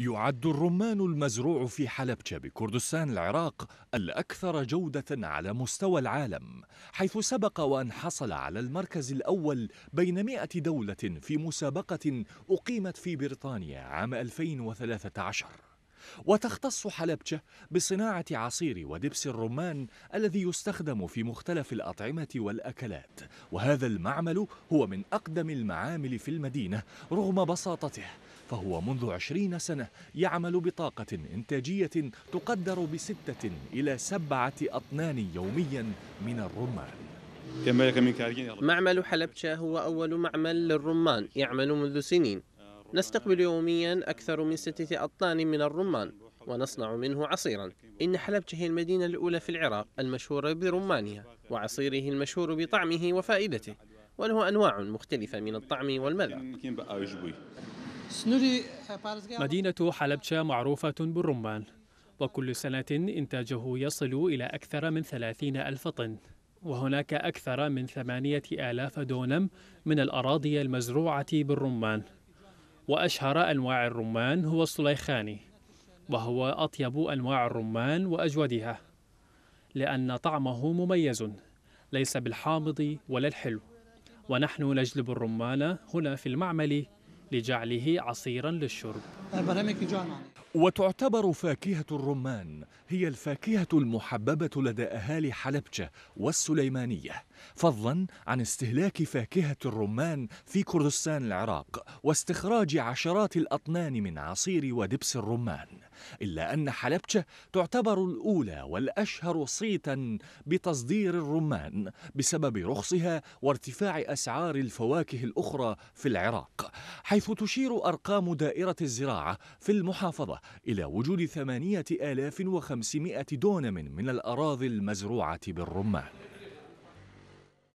يعد الرمان المزروع في حلبجة بكردستان العراق الأكثر جودة على مستوى العالم حيث سبق وأن حصل على المركز الأول بين مئة دولة في مسابقة أقيمت في بريطانيا عام 2013 وتختص حلبجة بصناعة عصير ودبس الرمان الذي يستخدم في مختلف الأطعمة والأكلات وهذا المعمل هو من أقدم المعامل في المدينة رغم بساطته فهو منذ عشرين سنة يعمل بطاقة إنتاجية تقدر بستة إلى سبعة أطنان يوميا من الرمان معمل حلبشة هو أول معمل للرمان يعمل منذ سنين نستقبل يوميا أكثر من ستة أطنان من الرمان ونصنع منه عصيرا إن حلبج هي المدينة الأولى في العراق المشهورة برمانها وعصيره المشهور بطعمه وفائدته وله أنواع مختلفة من الطعم والمذاق مدينة حلبجة معروفة بالرمان وكل سنة إنتاجه يصل إلى أكثر من ثلاثين ألف طن وهناك أكثر من ثمانية آلاف دونم من الأراضي المزروعة بالرمان وأشهر أنواع الرمان هو الصليخاني وهو أطيب أنواع الرمان وأجودها لأن طعمه مميز ليس بالحامض ولا الحلو ونحن نجلب الرمان هنا في المعمل لجعله عصيرا للشرب وتعتبر فاكهة الرمان هي الفاكهة المحببة لدى أهالي حلبجة والسليمانية فضلا عن استهلاك فاكهة الرمان في كردستان العراق واستخراج عشرات الأطنان من عصير ودبس الرمان إلا أن حلبجة تعتبر الأولى والأشهر صيتا بتصدير الرمان بسبب رخصها وارتفاع أسعار الفواكه الأخرى في العراق حيث تشير أرقام دائرة الزراعة في المحافظة إلى وجود وخمسمائة دونم من الأراضي المزروعة بالرمان